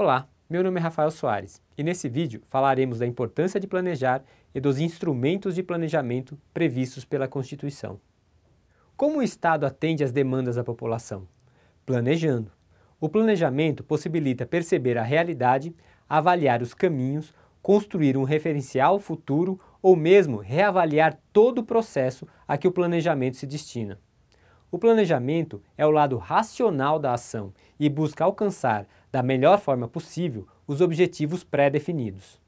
Olá, meu nome é Rafael Soares e nesse vídeo falaremos da importância de planejar e dos instrumentos de planejamento previstos pela Constituição. Como o Estado atende às demandas da população? Planejando. O planejamento possibilita perceber a realidade, avaliar os caminhos, construir um referencial futuro ou mesmo reavaliar todo o processo a que o planejamento se destina. O planejamento é o lado racional da ação e busca alcançar, da melhor forma possível, os objetivos pré-definidos.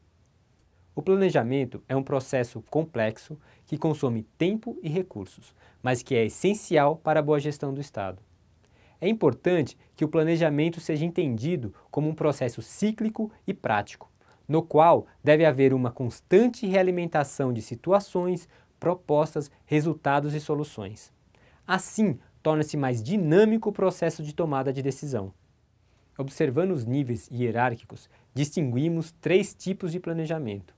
O planejamento é um processo complexo que consome tempo e recursos, mas que é essencial para a boa gestão do Estado. É importante que o planejamento seja entendido como um processo cíclico e prático, no qual deve haver uma constante realimentação de situações, propostas, resultados e soluções. Assim, torna-se mais dinâmico o processo de tomada de decisão. Observando os níveis hierárquicos, distinguimos três tipos de planejamento: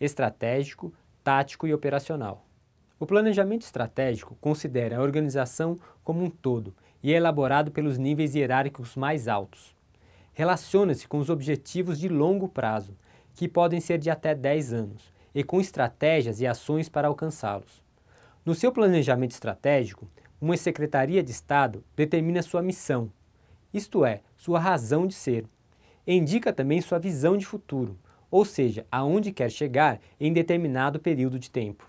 estratégico, tático e operacional. O planejamento estratégico considera a organização como um todo e é elaborado pelos níveis hierárquicos mais altos. Relaciona-se com os objetivos de longo prazo, que podem ser de até 10 anos, e com estratégias e ações para alcançá-los. No seu planejamento estratégico, uma secretaria de Estado determina sua missão, isto é, sua razão de ser. Indica também sua visão de futuro, ou seja, aonde quer chegar em determinado período de tempo.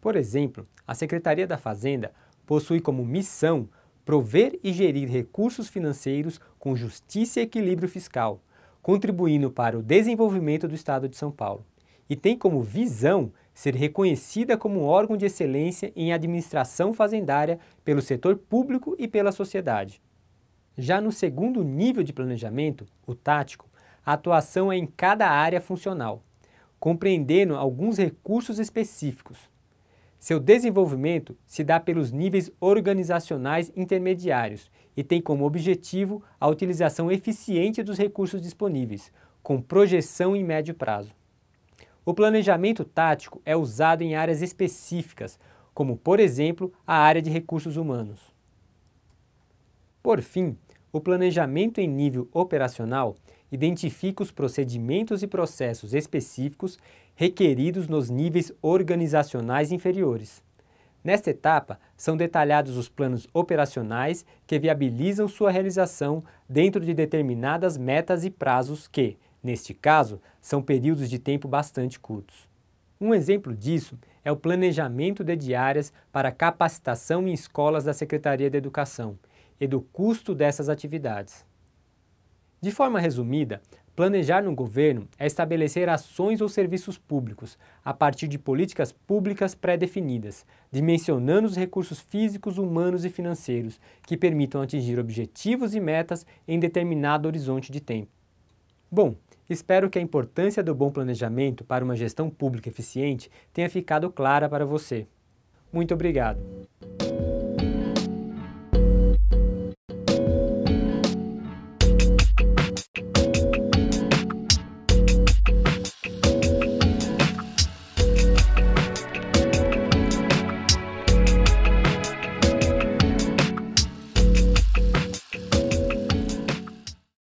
Por exemplo, a Secretaria da Fazenda possui como missão prover e gerir recursos financeiros com justiça e equilíbrio fiscal, contribuindo para o desenvolvimento do Estado de São Paulo. E tem como visão ser reconhecida como órgão de excelência em administração fazendária pelo setor público e pela sociedade. Já no segundo nível de planejamento, o tático, a atuação é em cada área funcional, compreendendo alguns recursos específicos. Seu desenvolvimento se dá pelos níveis organizacionais intermediários e tem como objetivo a utilização eficiente dos recursos disponíveis, com projeção em médio prazo. O planejamento tático é usado em áreas específicas, como, por exemplo, a área de recursos humanos. Por fim, o planejamento em nível operacional identifica os procedimentos e processos específicos requeridos nos níveis organizacionais inferiores. Nesta etapa, são detalhados os planos operacionais que viabilizam sua realização dentro de determinadas metas e prazos que, Neste caso, são períodos de tempo bastante curtos. Um exemplo disso é o planejamento de diárias para capacitação em escolas da Secretaria de Educação e do custo dessas atividades. De forma resumida, planejar no governo é estabelecer ações ou serviços públicos a partir de políticas públicas pré-definidas, dimensionando os recursos físicos, humanos e financeiros que permitam atingir objetivos e metas em determinado horizonte de tempo. Bom, Espero que a importância do bom planejamento para uma gestão pública eficiente tenha ficado clara para você. Muito obrigado!